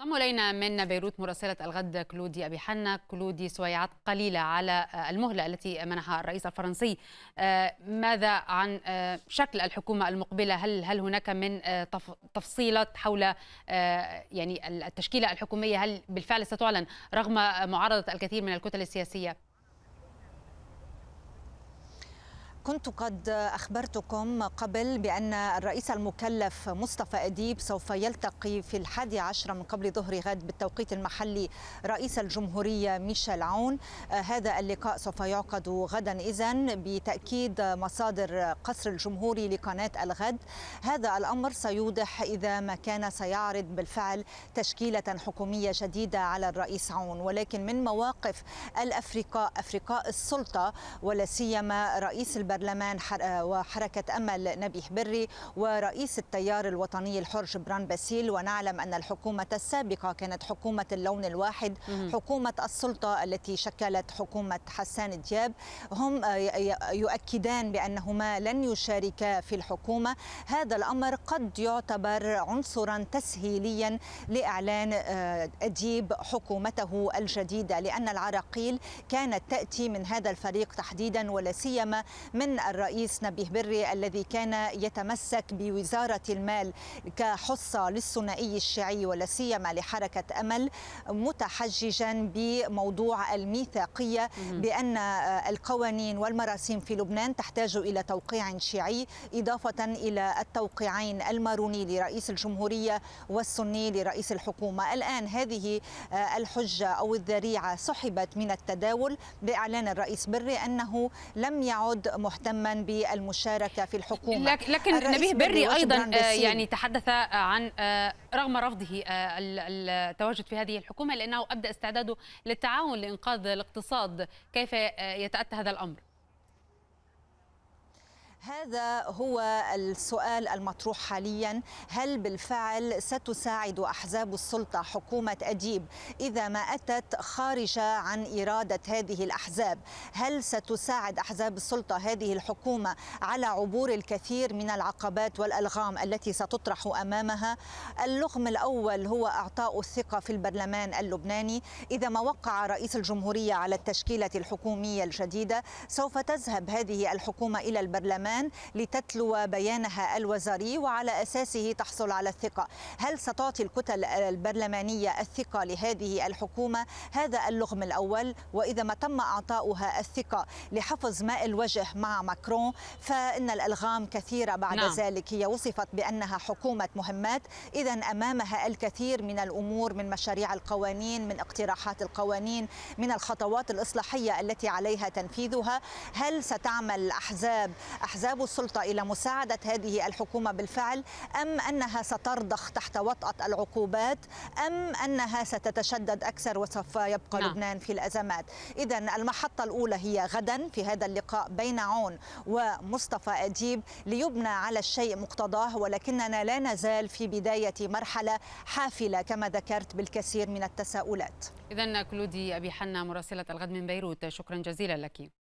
انضم الينا من بيروت مراسله الغد كلودي ابي حنا كلودي سويعات قليله على آه، المهله التي منحها الرئيس الفرنسي آه، ماذا عن آه، شكل الحكومه المقبله هل هل هناك من تفصيلات حول يعني التشكيله الحكوميه هل بالفعل ستعلن رغم معارضه الكثير من الكتل السياسيه كنت قد أخبرتكم قبل بأن الرئيس المكلف مصطفى أديب سوف يلتقي في الحادي عشر من قبل ظهر غد بالتوقيت المحلي رئيس الجمهورية ميشيل عون آه، هذا اللقاء سوف يعقد غدا إذن بتأكيد مصادر قصر الجمهوري لقناة الغد هذا الأمر سيوضح إذا ما كان سيعرض بالفعل تشكيلة حكومية جديدة على الرئيس عون ولكن من مواقف الأفرقاء أفرقاء السلطة ولا سيما رئيس البلد البرلمان آه، وحركة أمل نبيه بري ورئيس التيار الوطني الحر جبران باسيل ونعلم أن الحكومة السابقة كانت حكومة اللون الواحد حكومة السلطة التي شكلت حكومة حسان دياب هم آه، يؤكدان بأنهما لن يشاركا في الحكومة هذا الأمر قد يعتبر عنصرا تسهيليا لإعلان آه، أديب حكومته الجديدة لأن العراقيل كانت تأتي من هذا الفريق تحديدا ولا سيما من من الرئيس نبيه بري الذي كان يتمسك بوزارة المال كحصة للثنائي الشيعي ولا سيما لحركة أمل متحججا بموضوع الميثاقية بأن القوانين والمراسيم في لبنان تحتاج إلى توقيع شيعي إضافة إلى التوقيعين الماروني لرئيس الجمهورية والسني لرئيس الحكومة الآن هذه آه، الحجة أو الذريعة سحبت من التداول بإعلان الرئيس بري أنه لم يعد مهتما بالمشاركه في الحكومه لكن نبيه بري ايضا آه، يعني تحدث آه، عن آه، رغم رفضه التواجد في هذه الحكومه لانه ابدا استعداده للتعاون لانقاذ الاقتصاد كيف يتاتى هذا الامر هذا هو السؤال المطروح حاليا هل بالفعل ستساعد احزاب السلطه حكومه اديب اذا ما اتت خارجه عن اراده هذه الاحزاب هل ستساعد احزاب السلطه هذه الحكومه على عبور الكثير من العقبات والالغام التي ستطرح امامها اللغم الاول هو اعطاء الثقه في البرلمان اللبناني اذا ما وقع رئيس الجمهوريه على التشكيله الحكوميه الجديده سوف تذهب هذه الحكومه الى البرلمان الأمان لتتلو بيانها الوزاري وعلى أساسه تحصل على الثقة هل ستعطي الكتل البرلمانية الثقة لهذه الحكومة هذا اللغم الأول وإذا ما تم أعطاؤها الثقة لحفظ ماء الوجه مع ماكرون فإن الألغام كثيرة بعد نعم. ذلك هي وصفت بأنها حكومة مهمات إذا أمامها الكثير من الأمور من مشاريع القوانين من اقتراحات القوانين من الخطوات الإصلاحية التي عليها تنفيذها هل ستعمل أحزاب أحزاب احزاب السلطه الى مساعده هذه الحكومه بالفعل ام انها سترضخ تحت وطاه العقوبات ام انها ستتشدد اكثر وسوف يبقى نعم. لبنان في الازمات اذا المحطه الاولى هي غدا في هذا اللقاء بين عون ومصطفى اديب ليبنى على الشيء مقتضاه ولكننا لا نزال في بدايه مرحله حافله كما ذكرت بالكثير من التساؤلات إذا كلودي أبي حنا مراسلة الغد من بيروت شكرا جزيلا لك